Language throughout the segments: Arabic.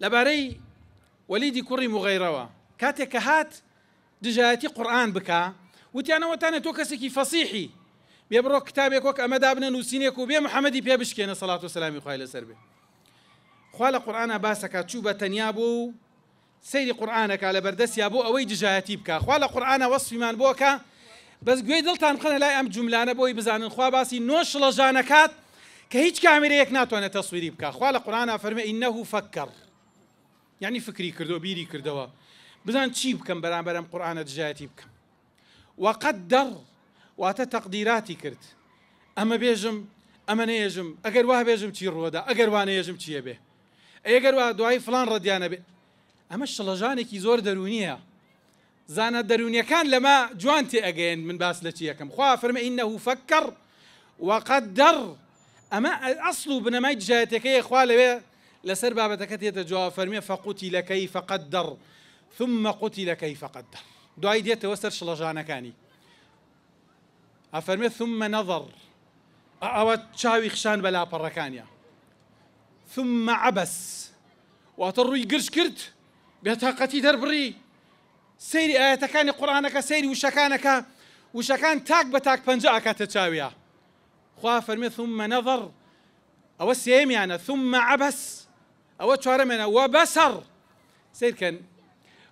لباري وليدي كري مغيروا كاتي هات دجاتي قران بكا وتي انا وتانا توكسكي فصيحي بيبرو كتابك وك امدا ابن نوسينيك وبي محمد بي بشكينا صلاه والسلام يا خايل سربي خوال قران باسك تشوبا تنيابو سيري قرانك على بردس يا بو اوي دجاتي بكا خوال قران وصفي مان بوكا بس قوي دلتان خلنا لا ام جمله انا بوي بزان الخوا باسي نوش كات كهيج كاميريك ناتو انا تصويري بكا خوال قران فرمي انه فكر يعني فكري كردو بيري كردو بزان تشيب كم برام برام قرآن دجاتي بكم وقدر واتا تقديراتي كرت اما بيجم اما نيجم اگر واه بيجم چی رودا اگر واه نيجم چی به اگر واه دعای فلان رديانا به اما شلجاني كي زور درونيه زانا درونيه كان لما جوانتي أجين من باس لچي اكم خواه فرما انه فكر وقدر اما اصلو بنما جاتك يا اخوالي لسر بابەتەکەت جواب فرمي فقتل كيف قدر ثم قتل كيف قدر دوای توسر شلجانا كاني ئەفەرمێ ثم نظر أو تشاوي خشان بلا بركانيا ثم عبس واتە قرش كرت کرد بێتاقەتی دەربڕی سەیری ئاەتەکانی قورآانەکە سەیری وشەکانەکە وشەکان تاک بە تاک پەنج ئاکاتە چاویە خوا ثم ثممە نەظڕ ئەوە سێمیانە أو تشار منا وبصر سير كان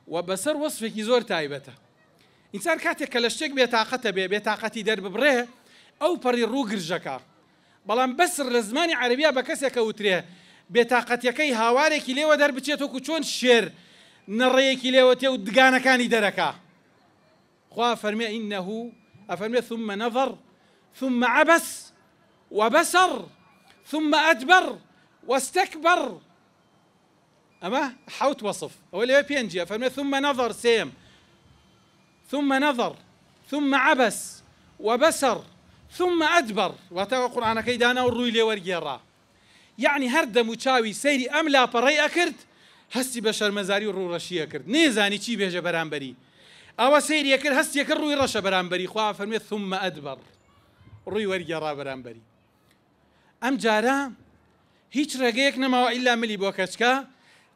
وبصر وصف كيزور تايبته إنسان كاتك كل شيء بيتعقته بيه بيتعقتي دار ببره أو بري روجر جكا بلان بصر لزمان عربية بكسي كوتريه بيتعقتي كي هواري كلي ودار بتشي توكو شون شير نري كلي وتي ودقانا كان يدركا خوا فرمي إنه أفرمي ثم نظر ثم عبس وبصر ثم أدبر واستكبر اما حوت وەصف ئەوە لەوێ ثم نظر سيم ثم نظر ثم عبس وبسر ثم ادبر ثمە القران واتەوە قورآانەکەی دانا لي ڕووی يعني یعنی هەر سيري ام لا سەیری اكرد هسي بشر مزاري بە شەرمەزاری و نيزاني کرد بيجا برامبري او سيري ئەوە هسي هەستێکە روي ڕەشە برامبري خوا فەرمێت ثم ادبر روي وەرگێڕا برامبري ام جارا هيك رجيك نما ئیلا ملي بۆ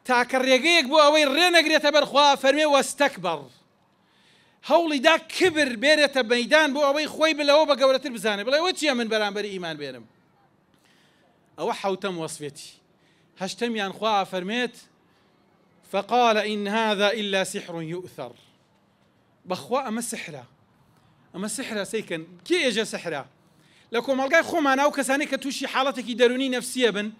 تاکە بو بۆ ئەوەی ڕێنەگرێتە بەرخوا فەرمێ وەستەکبەر هەوڵی دا کبر بێرێتە بەیدان بۆ ئەوەی خۆی بلەوە بە گەورەتر بلا بڵێ ئەوە چیە من بەرامبەر ئیمان او حوتم حوتەم هشتم هەشتەمیان خوا فەرمێت فقال إن هذا إلا سحر يؤثر بخوا اما سحرا اما سحرا سيكن كي اجا سحرا لكم کۆمەلگای خۆمانە و کەسانی کە تووشی حاڵەتێکی دەرونی بن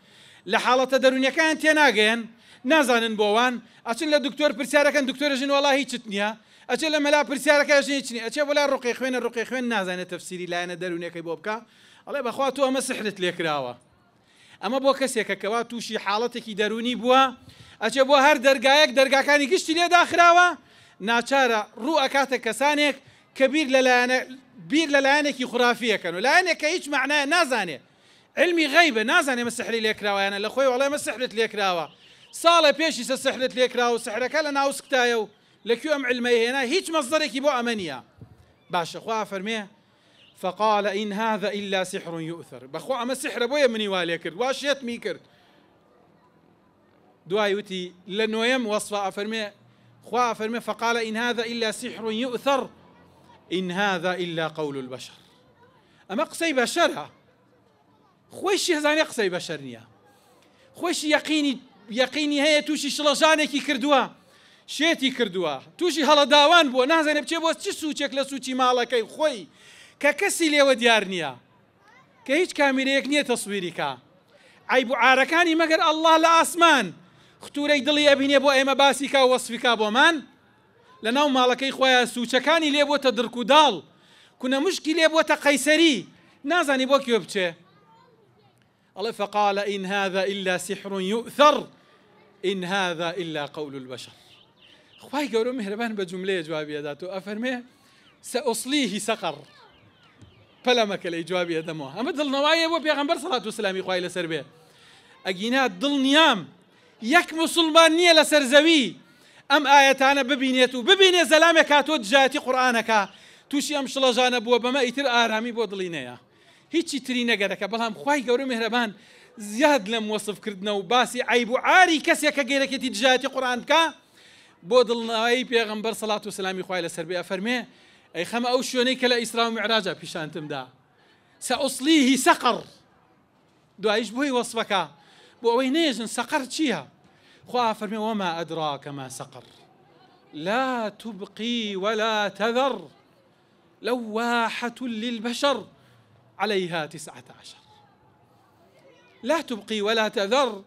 لە حاڵەتە دەرونیەکان تێناگەن نازانن بۆوان ئەچن لە دکتۆر پرسیارەکەن دکتۆرە ژن وڵی چت نییە ئەچێ لە مەلا پرسیارەکە ژنیچنی ئەچێ بۆلا ڕقی خوێنە ڕقی خوێن نازانێت تەفسیری لایەنە دەرونەکەی بۆ بکە ئەڵێ بەخوا تۆ ئەمە سحرت لێکراوە ئەمە بۆ کەسێکە کەوا تووشی حاڵەتێکی دەرونی بووە ئەچێ بۆ هەر دەرگایەک دەرگاکانی گشتی لێداخراوە ناچارە ڕوو ئەکاتە کەسانێک کە بیر لەلایەنە بیر لەلایەنێکی خوافیەکەن و لایەنێکە هیچ معناە نازانێت علمي غيبة نازانێ مە ليك لێکراوەیانە أنا خۆی وڵای والله سحرت ليك ساڵە صالة بيش سحرت ليك سحرەکە لە ناوسکتایە ناوس لەکوێ لك يوم هێنا هنا مەزدەرێکی بۆ ئەمە باش باشە فرميه فقال إن هذا إلا سحر يؤثر بخوا أما سحر بويا مني والي كرد واشێت می كرد دوای وتی لە وصفة أفرميه خوا فقال إن هذا إلا سحر يؤثر إن هذا إلا قول البشر أما قصي بشرها خۆشی هەزانێ قسەی بەشەر نییە خۆشی یقینی یقینی هەیە تووشی شڵەژانێکی کردووە شێتی کردووە تووشی هەڵەداوان بووە نازانێ بچێ بۆ چ سوچێک لە سوچی ماڵەکەی خۆی کە کەسی لێوە دیار نییە کە هیچ کامیرەیەک نییە تەسوویریکە ئای بعاارەکانی مەگەر ئەله لە ئاسمان ختورەی دڵی ئەبینێ بۆ ئێمە باسیکا وەسفیکا بۆمان لە ناو ماڵەکەی خۆیان سوچەکانی لێ بۆتە درکوداڵ کونە مشکی لێ بۆتە قەیسەری نازانی بۆ کوێ بچێ الله فقال إن هذا إلا سحر يؤثر إن هذا إلا قول البشر خواهي قولوا مهربان بجملة جوابي أداتو أفرميه سأصليه سقر پەلەمەکە لە جوابی ئەدەمەوە أما دل نوايا أبو بيغمبر صلاة والسلام إخوائي لسر بێ أجينا دل نيام يك مسلمان نییە لە أم ئەم ئاەتانە ببینێت ببيني زلامك زەلامێک جاتي قرآنك قورآانەکە تووشی ئەم شڵەژانە بووە بەمە ئیتر هیچی تری نەگەرەکە بەڵام خی گەورە مهربان زیاد وصف وەصفکردنە و باسی عیب و عاری کەسێکە گەیرەکەتی قرآن که بۆ دڵناایی پیغمبر صلاة و سلامی خخوای لەسەر بێ فەرمێ ئەی خەمە ئەو شوێنەی کە لە ئیسرا و معراجە پیشانتمدا سەئوسلیهی سەقڕ دوایش بۆی بو اوی نیجن سقر چیه خواه فرمه وما ادراک ما سقر لا تبقي ولا تذر لواحة للبشر عليها تسعة عشر لا تبقي ولا تذر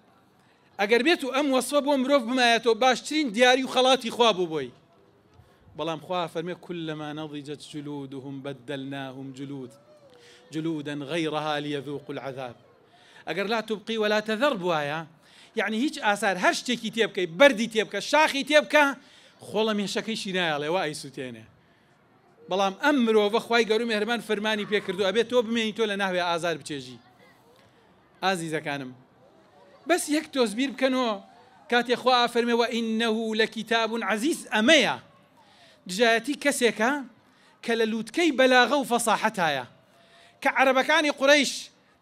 اگر بيتو ام ئەم وەسوە بۆ مرۆڤ بمایەتەوە باشترین دیاری و بوي خوا بوو فرمي كلما نضجت جلودهم بدلناهم جلود جلودا غيرها ليذوقوا العذاب اگر لا تبقي ولا تذر بواە يعني هیچ آثار هەر تيبكي بردي تيبكي شاخي تيبكي تێبکە خۆڵە مێشەکەی شینایڵێ و ئەیسوتێنێ بەڵام ئەم مرۆڤە خی گەورم هەرمان فەرمانی پێکردو ئەبێت تۆ بمێنی تۆ لە ناوێ ئازار بچێژی ئازیزەکانم بەس یەک تۆزبیر بکەنەوە کاتێخوا ئافەرمەوە ئینەه لە کتابون عزیز ئەمەیە دژایەتی کەسێکە کە لە لووتکەی بەلاغە و فەساحەتایە کە عربەکانی قڕیش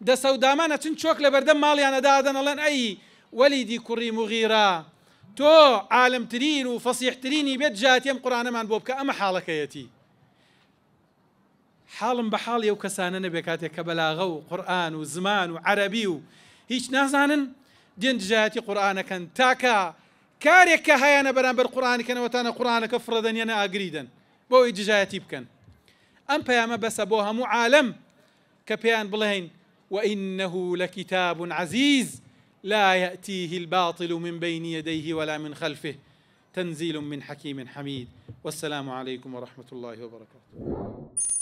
دەسەودامانە چند چۆک لە بەردەم ماڵیانەدادەنەڵەن ئەی وەلیدی کوڕی مغیرا تۆ عالمترین و فەسیحترینی بێت جاتیم قورانەمان بۆ بکە ئەمە حاڵەکەیەتی حاڵم بحال حاڵ ئەو کەسانە نەبێ کاتێک کە بەلاغە و قورآن و زمان و عەربی و هیچ نازانن دێن دژایەتی قورآانەکەن تاکە کارێک کە هیانە بەرامبەر قورآانکەنەوەتانە قورآانەکە فڕدەنیەنە ئاگریدن بۆ ئەوی دژایەتی بکەن ئەم پەیامە بەسە بۆ هەموو عالم کە پێیان بڵێن وإنه لكتاب عزيز لا يأتيه الباطل من بين يديه ولا من خلفه تنزيل من حكيم حميد والسلام عليكم ورحمة الله وبركاته